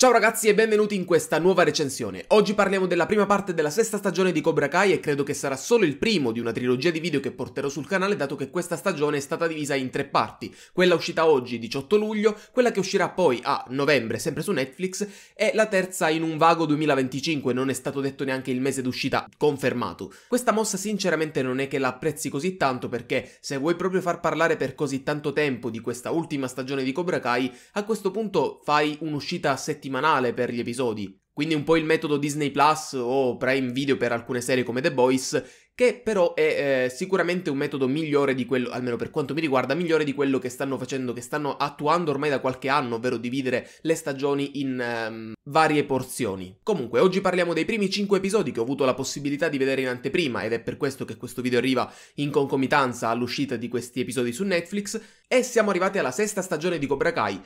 Ciao ragazzi e benvenuti in questa nuova recensione. Oggi parliamo della prima parte della sesta stagione di Cobra Kai e credo che sarà solo il primo di una trilogia di video che porterò sul canale dato che questa stagione è stata divisa in tre parti, quella uscita oggi 18 luglio, quella che uscirà poi a novembre sempre su Netflix e la terza in un vago 2025, non è stato detto neanche il mese d'uscita confermato. Questa mossa sinceramente non è che la apprezzi così tanto perché se vuoi proprio far parlare per così tanto tempo di questa ultima stagione di Cobra Kai, a questo punto fai un'uscita a settimanale settimanale per gli episodi, quindi un po' il metodo Disney Plus o Prime Video per alcune serie come The Boys, che però è eh, sicuramente un metodo migliore di quello, almeno per quanto mi riguarda, migliore di quello che stanno facendo, che stanno attuando ormai da qualche anno, ovvero dividere le stagioni in ehm, varie porzioni. Comunque, oggi parliamo dei primi 5 episodi che ho avuto la possibilità di vedere in anteprima, ed è per questo che questo video arriva in concomitanza all'uscita di questi episodi su Netflix, e siamo arrivati alla sesta stagione di Cobra Kai.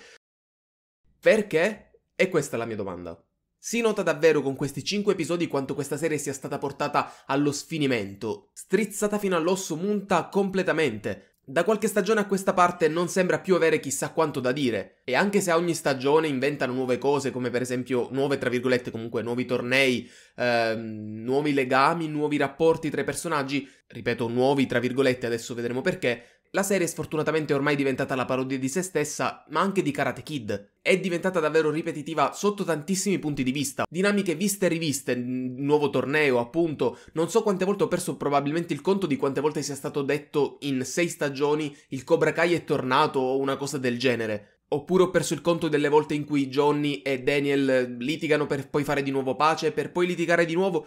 Perché? E questa è la mia domanda. Si nota davvero con questi 5 episodi quanto questa serie sia stata portata allo sfinimento, strizzata fino all'osso munta completamente. Da qualche stagione a questa parte non sembra più avere chissà quanto da dire, e anche se a ogni stagione inventano nuove cose, come per esempio nuove, tra virgolette, comunque nuovi tornei, ehm, nuovi legami, nuovi rapporti tra i personaggi, ripeto nuovi, tra virgolette, adesso vedremo perché, la serie sfortunatamente è ormai diventata la parodia di se stessa, ma anche di Karate Kid. È diventata davvero ripetitiva sotto tantissimi punti di vista. Dinamiche viste e riviste, nuovo torneo appunto, non so quante volte ho perso probabilmente il conto di quante volte sia stato detto in sei stagioni il Cobra Kai è tornato o una cosa del genere. Oppure ho perso il conto delle volte in cui Johnny e Daniel litigano per poi fare di nuovo pace, per poi litigare di nuovo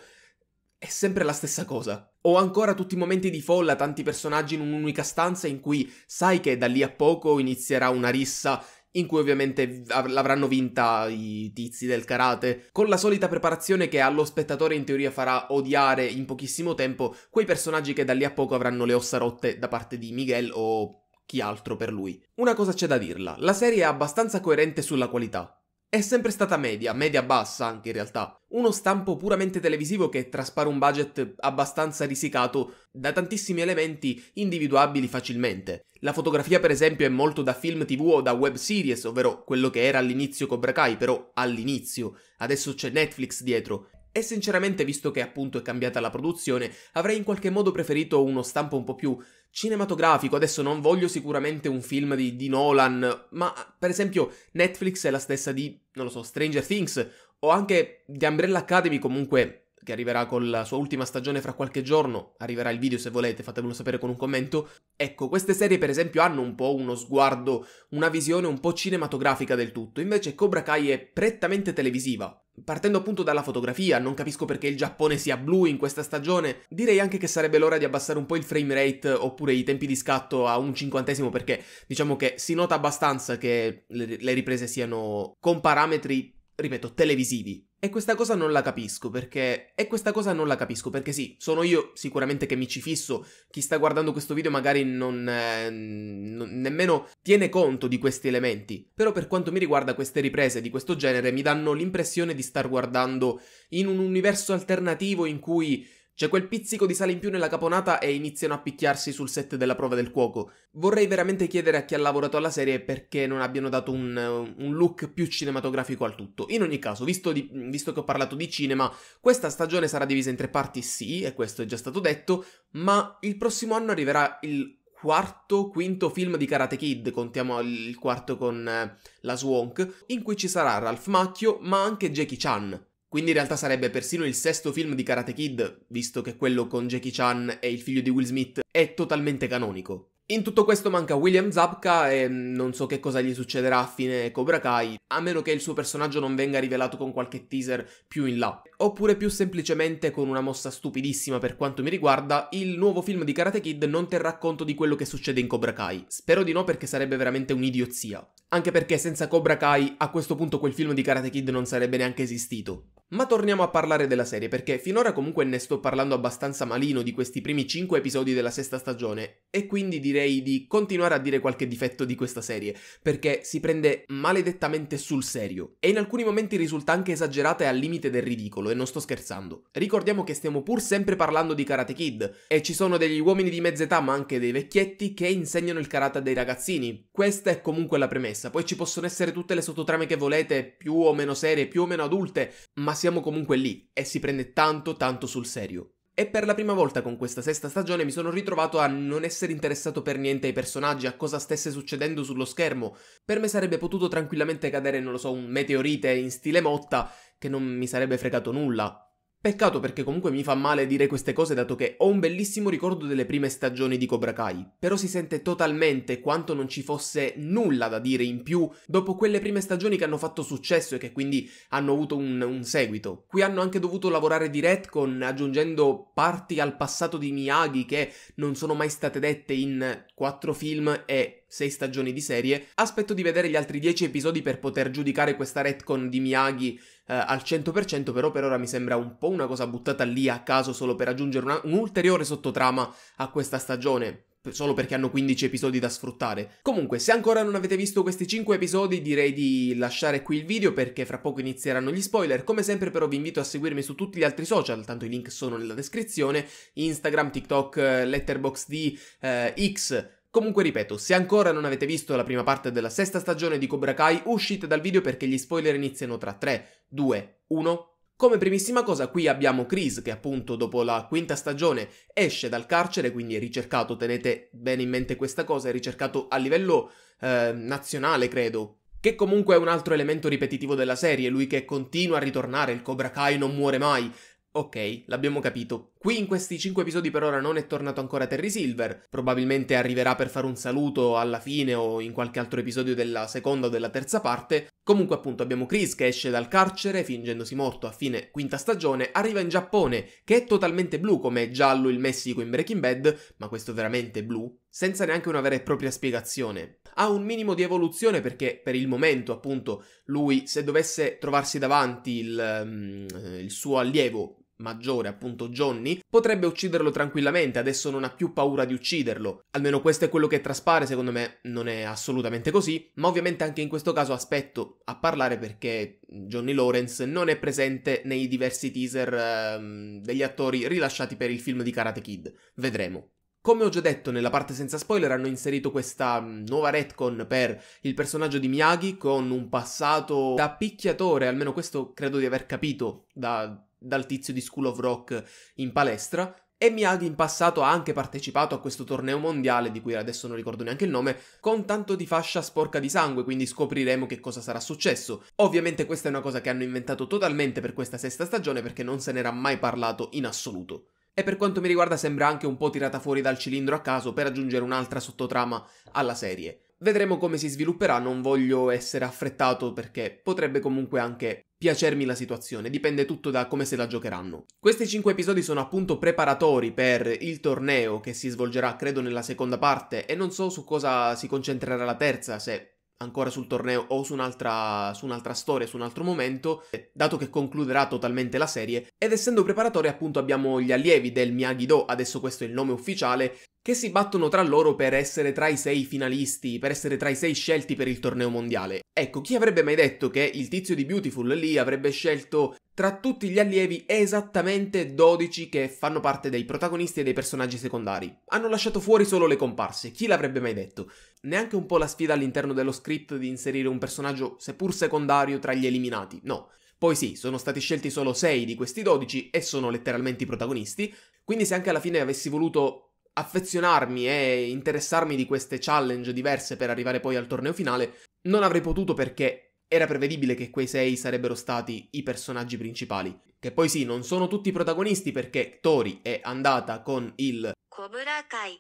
è sempre la stessa cosa. Ho ancora tutti i momenti di folla, tanti personaggi in un'unica stanza in cui sai che da lì a poco inizierà una rissa in cui ovviamente l'avranno vinta i tizi del karate, con la solita preparazione che allo spettatore in teoria farà odiare in pochissimo tempo quei personaggi che da lì a poco avranno le ossa rotte da parte di Miguel o chi altro per lui. Una cosa c'è da dirla, la serie è abbastanza coerente sulla qualità è sempre stata media, media bassa anche in realtà. Uno stampo puramente televisivo che traspare un budget abbastanza risicato da tantissimi elementi individuabili facilmente. La fotografia per esempio è molto da film tv o da web series, ovvero quello che era all'inizio Cobra Kai, però all'inizio. Adesso c'è Netflix dietro. E sinceramente, visto che appunto è cambiata la produzione, avrei in qualche modo preferito uno stampo un po' più cinematografico. Adesso non voglio sicuramente un film di, di, Nolan, ma per esempio Netflix è la stessa di, non lo so, Stranger Things o anche The Umbrella Academy comunque che arriverà con la sua ultima stagione fra qualche giorno, arriverà il video se volete, fatemelo sapere con un commento. Ecco, queste serie per esempio hanno un po' uno sguardo, una visione un po' cinematografica del tutto, invece Cobra Kai è prettamente televisiva. Partendo appunto dalla fotografia, non capisco perché il Giappone sia blu in questa stagione, direi anche che sarebbe l'ora di abbassare un po' il frame rate oppure i tempi di scatto a un cinquantesimo perché diciamo che si nota abbastanza che le riprese siano con parametri, ripeto, televisivi. E questa cosa non la capisco perché... E questa cosa non la capisco perché sì, sono io sicuramente che mi ci fisso. Chi sta guardando questo video magari non... Eh, non nemmeno tiene conto di questi elementi. Però per quanto mi riguarda queste riprese di questo genere mi danno l'impressione di star guardando in un universo alternativo in cui c'è quel pizzico di sale in più nella caponata e iniziano a picchiarsi sul set della prova del cuoco. Vorrei veramente chiedere a chi ha lavorato alla serie perché non abbiano dato un, un look più cinematografico al tutto. In ogni caso, visto, di, visto che ho parlato di cinema, questa stagione sarà divisa in tre parti, sì, e questo è già stato detto, ma il prossimo anno arriverà il quarto, quinto film di Karate Kid, contiamo il quarto con eh, la Swank, in cui ci sarà Ralph Macchio, ma anche Jackie Chan. Quindi in realtà sarebbe persino il sesto film di Karate Kid, visto che quello con Jackie Chan e il figlio di Will Smith è totalmente canonico. In tutto questo manca William Zabka e non so che cosa gli succederà a fine Cobra Kai, a meno che il suo personaggio non venga rivelato con qualche teaser più in là. Oppure più semplicemente con una mossa stupidissima per quanto mi riguarda, il nuovo film di Karate Kid non terrà conto di quello che succede in Cobra Kai. Spero di no perché sarebbe veramente un'idiozia. Anche perché senza Cobra Kai a questo punto quel film di Karate Kid non sarebbe neanche esistito. Ma torniamo a parlare della serie, perché finora comunque ne sto parlando abbastanza malino di questi primi 5 episodi della sesta stagione, e quindi direi di continuare a dire qualche difetto di questa serie, perché si prende maledettamente sul serio, e in alcuni momenti risulta anche esagerata e al limite del ridicolo, e non sto scherzando. Ricordiamo che stiamo pur sempre parlando di Karate Kid, e ci sono degli uomini di mezza età, ma anche dei vecchietti, che insegnano il karate a dei ragazzini. Questa è comunque la premessa, poi ci possono essere tutte le sottotrame che volete, più o meno serie, più o meno adulte, ma ma siamo comunque lì e si prende tanto tanto sul serio. E per la prima volta con questa sesta stagione mi sono ritrovato a non essere interessato per niente ai personaggi, a cosa stesse succedendo sullo schermo. Per me sarebbe potuto tranquillamente cadere, non lo so, un meteorite in stile motta che non mi sarebbe fregato nulla. Peccato perché comunque mi fa male dire queste cose dato che ho un bellissimo ricordo delle prime stagioni di Cobra Kai, però si sente totalmente quanto non ci fosse nulla da dire in più dopo quelle prime stagioni che hanno fatto successo e che quindi hanno avuto un, un seguito. Qui hanno anche dovuto lavorare di retcon aggiungendo parti al passato di Miyagi che non sono mai state dette in quattro film e sei stagioni di serie, aspetto di vedere gli altri 10 episodi per poter giudicare questa retcon di Miyagi eh, al 100%, però per ora mi sembra un po' una cosa buttata lì a caso solo per aggiungere una, un'ulteriore sottotrama a questa stagione solo perché hanno 15 episodi da sfruttare. Comunque, se ancora non avete visto questi 5 episodi, direi di lasciare qui il video perché fra poco inizieranno gli spoiler. Come sempre però vi invito a seguirmi su tutti gli altri social, tanto i link sono nella descrizione, Instagram, TikTok, eh, Letterboxd, eh, X, Comunque ripeto, se ancora non avete visto la prima parte della sesta stagione di Cobra Kai, uscite dal video perché gli spoiler iniziano tra 3, 2, 1, come primissima cosa qui abbiamo Chris che appunto dopo la quinta stagione esce dal carcere, quindi è ricercato, tenete bene in mente questa cosa, è ricercato a livello eh, nazionale credo, che comunque è un altro elemento ripetitivo della serie, lui che continua a ritornare, il Cobra Kai non muore mai. Ok, l'abbiamo capito. Qui in questi 5 episodi per ora non è tornato ancora Terry Silver, probabilmente arriverà per fare un saluto alla fine o in qualche altro episodio della seconda o della terza parte. Comunque appunto abbiamo Chris che esce dal carcere fingendosi morto a fine quinta stagione, arriva in Giappone che è totalmente blu come giallo il Messico in Breaking Bad, ma questo veramente blu, senza neanche una vera e propria spiegazione. Ha un minimo di evoluzione perché per il momento, appunto, lui se dovesse trovarsi davanti il, mm, il suo allievo maggiore, appunto Johnny, potrebbe ucciderlo tranquillamente, adesso non ha più paura di ucciderlo. Almeno questo è quello che traspare, secondo me non è assolutamente così, ma ovviamente anche in questo caso aspetto a parlare perché Johnny Lawrence non è presente nei diversi teaser ehm, degli attori rilasciati per il film di Karate Kid. Vedremo. Come ho già detto nella parte senza spoiler hanno inserito questa mm, nuova retcon per il personaggio di Miyagi con un passato da picchiatore, almeno questo credo di aver capito da dal tizio di School of Rock in palestra, e Miyagi in passato ha anche partecipato a questo torneo mondiale, di cui adesso non ricordo neanche il nome, con tanto di fascia sporca di sangue, quindi scopriremo che cosa sarà successo. Ovviamente questa è una cosa che hanno inventato totalmente per questa sesta stagione perché non se n'era mai parlato in assoluto. E per quanto mi riguarda sembra anche un po' tirata fuori dal cilindro a caso per aggiungere un'altra sottotrama alla serie. Vedremo come si svilupperà, non voglio essere affrettato perché potrebbe comunque anche piacermi la situazione, dipende tutto da come se la giocheranno. Questi 5 episodi sono appunto preparatori per il torneo che si svolgerà credo nella seconda parte e non so su cosa si concentrerà la terza, se ancora sul torneo o su un'altra, su un'altra storia, su un altro momento, eh, dato che concluderà totalmente la serie. Ed essendo preparatori, appunto, abbiamo gli allievi del Miyagi-Do, adesso questo è il nome ufficiale, che si battono tra loro per essere tra i sei finalisti, per essere tra i sei scelti per il torneo mondiale. Ecco, chi avrebbe mai detto che il tizio di Beautiful lì avrebbe scelto tra tutti gli allievi esattamente 12 che fanno parte dei protagonisti e dei personaggi secondari. Hanno lasciato fuori solo le comparse, chi l'avrebbe mai detto? Neanche un po' la sfida all'interno dello script di inserire un personaggio seppur secondario tra gli eliminati, no. Poi sì, sono stati scelti solo 6 di questi 12 e sono letteralmente i protagonisti, quindi se anche alla fine avessi voluto affezionarmi e interessarmi di queste challenge diverse per arrivare poi al torneo finale, non avrei potuto perché era prevedibile che quei sei sarebbero stati i personaggi principali. Che poi sì, non sono tutti protagonisti perché Tori è andata con il Cobra Kai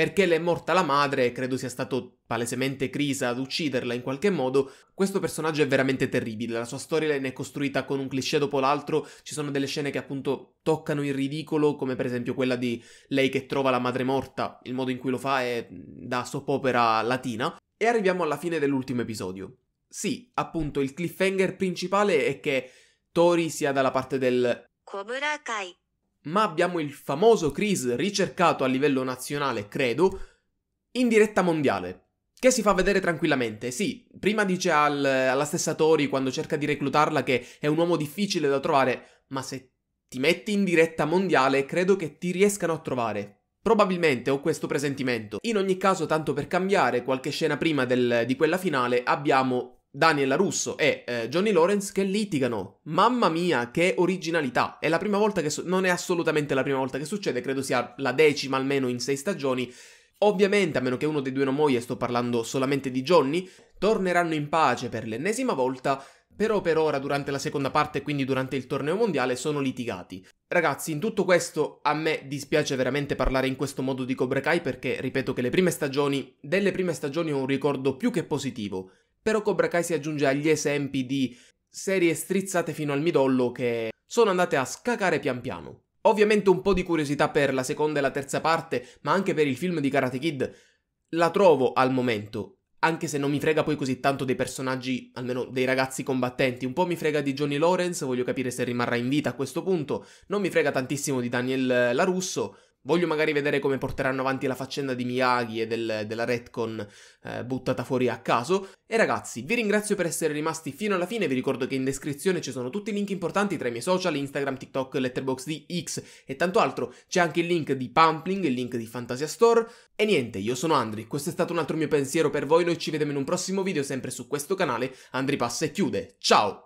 perché le è morta la madre, e credo sia stato palesemente Crisa ad ucciderla in qualche modo, questo personaggio è veramente terribile, la sua storia ne è costruita con un cliché dopo l'altro, ci sono delle scene che appunto toccano il ridicolo, come per esempio quella di lei che trova la madre morta, il modo in cui lo fa è da soppopera latina, e arriviamo alla fine dell'ultimo episodio. Sì, appunto, il cliffhanger principale è che Tori sia dalla parte del Cobra Kai ma abbiamo il famoso Chris ricercato a livello nazionale, credo, in diretta mondiale, che si fa vedere tranquillamente. Sì, prima dice al, alla stessa Tori quando cerca di reclutarla che è un uomo difficile da trovare, ma se ti metti in diretta mondiale credo che ti riescano a trovare. Probabilmente ho questo presentimento. In ogni caso, tanto per cambiare, qualche scena prima del, di quella finale abbiamo Daniela Russo e eh, Johnny Lawrence che litigano. Mamma mia, che originalità! È la prima volta che su- non è assolutamente la prima volta che succede, credo sia la decima almeno in sei stagioni. Ovviamente, a meno che uno dei due non muoia, sto parlando solamente di Johnny, torneranno in pace per l'ennesima volta, però per ora durante la seconda parte, quindi durante il torneo mondiale, sono litigati. Ragazzi, in tutto questo a me dispiace veramente parlare in questo modo di Cobra Kai perché ripeto che le prime stagioni, delle prime stagioni ho un ricordo più che positivo. Però Cobra Kai si aggiunge agli esempi di serie strizzate fino al midollo che sono andate a scacare pian piano. Ovviamente un po' di curiosità per la seconda e la terza parte, ma anche per il film di Karate Kid, la trovo al momento, anche se non mi frega poi così tanto dei personaggi, almeno dei ragazzi combattenti, un po' mi frega di Johnny Lawrence, voglio capire se rimarrà in vita a questo punto, non mi frega tantissimo di Daniel eh, Larusso, Voglio magari vedere come porteranno avanti la faccenda di Miyagi e del, della retcon eh, buttata fuori a caso. E ragazzi, vi ringrazio per essere rimasti fino alla fine, vi ricordo che in descrizione ci sono tutti i link importanti tra i miei social, Instagram, TikTok, Letterboxd, X e tanto altro. C'è anche il link di Pumpling, il link di Fantasia Store. E niente, io sono Andri, questo è stato un altro mio pensiero per voi, noi ci vediamo in un prossimo video sempre su questo canale, Andri passa e chiude. Ciao!